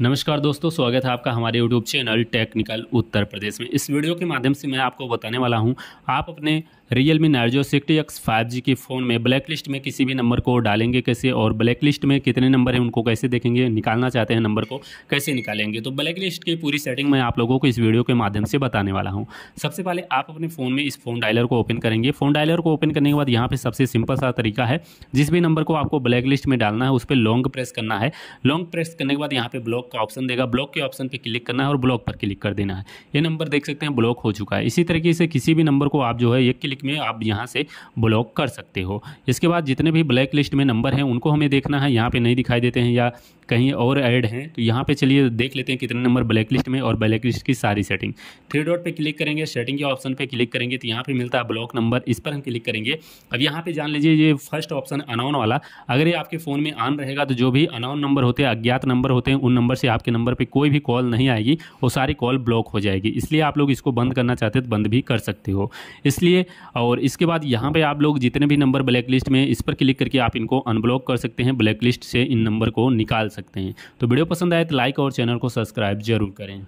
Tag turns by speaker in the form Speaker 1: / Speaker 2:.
Speaker 1: नमस्कार दोस्तों स्वागत है आपका हमारे YouTube channel technical Uttar Pradesh में इस वीडियो के माध्यम से मैं आपको बताने वाला हूं आप अपने Realme Narzo sixty X five G के फ़ोन में ब्लैक लिस्ट में किसी भी नंबर को डालेंगे कैसे और ब्लैक लिस्ट में कितने नंबर हैं उनको कैसे देखेंगे निकालना चाहते हैं नंबर को कैसे निकालेंगे तो ब्लैक लिस्ट की पूरी सेटिंग मैं आप लोगों को इस वीडियो के माध्यम से बताने वाला हूँ सबसे पहले आप अपने फ़ोन में इस फ़ोन डायलर को ओपन करेंगे फ़ोन डायलर को ओपन करने के बाद यहाँ पर सबसे सिंपल सा तरीका है जिस भी नंबर को आपको ब्लैक लिस्ट में डालना है उस पर लॉन्ग प्रेस करना है लॉन्ग प्रेस करने के बाद यहाँ पर ब्लॉक का ऑप्शन देगा ब्लॉक के ऑप्शन पर क्लिक करना है और ब्लॉक पर क्लिक कर देना है ये नंबर देख सकते हैं ब्लॉक हो चुका है इसी तरीके से किसी भी नंबर को आप जो है ये क्लिक वीक में आप यहाँ से ब्लॉक कर सकते हो इसके बाद जितने भी ब्लैक लिस्ट में नंबर हैं उनको हमें देखना है यहाँ पर नहीं दिखाई देते हैं या कहीं और ऐड हैं तो यहाँ पे चलिए देख लेते हैं कितने नंबर ब्लैक लिस्ट में और ब्लैक लिस्ट की सारी सेटिंग थ्री डॉट पे क्लिक करेंगे सेटिंग के ऑप्शन पे क्लिक करेंगे तो यहाँ पे मिलता है ब्लॉक नंबर इस पर हम क्लिक करेंगे अब यहाँ पे जान लीजिए ये फर्स्ट ऑप्शन अनाउन वाला अगर ये आपके फ़ोन में आन रहेगा तो जो भी अनाउन नंबर होते हैं अज्ञात नंबर होते हैं उन नंबर से आपके नंबर पर कोई भी कॉल नहीं आएगी वो सारी कॉल ब्लॉक हो जाएगी इसलिए आप लोग इसको बंद करना चाहते तो बंद भी कर सकते हो इसलिए और इसके बाद यहाँ पर आप लोग जितने भी नंबर ब्लैक लिस्ट में इस पर क्लिक करके आप इनको अनब्लॉक कर सकते हैं ब्लैक लिस्ट से इन नंबर को निकाल सकते सकते हैं तो वीडियो पसंद आए तो लाइक और चैनल को सब्सक्राइब जरूर करें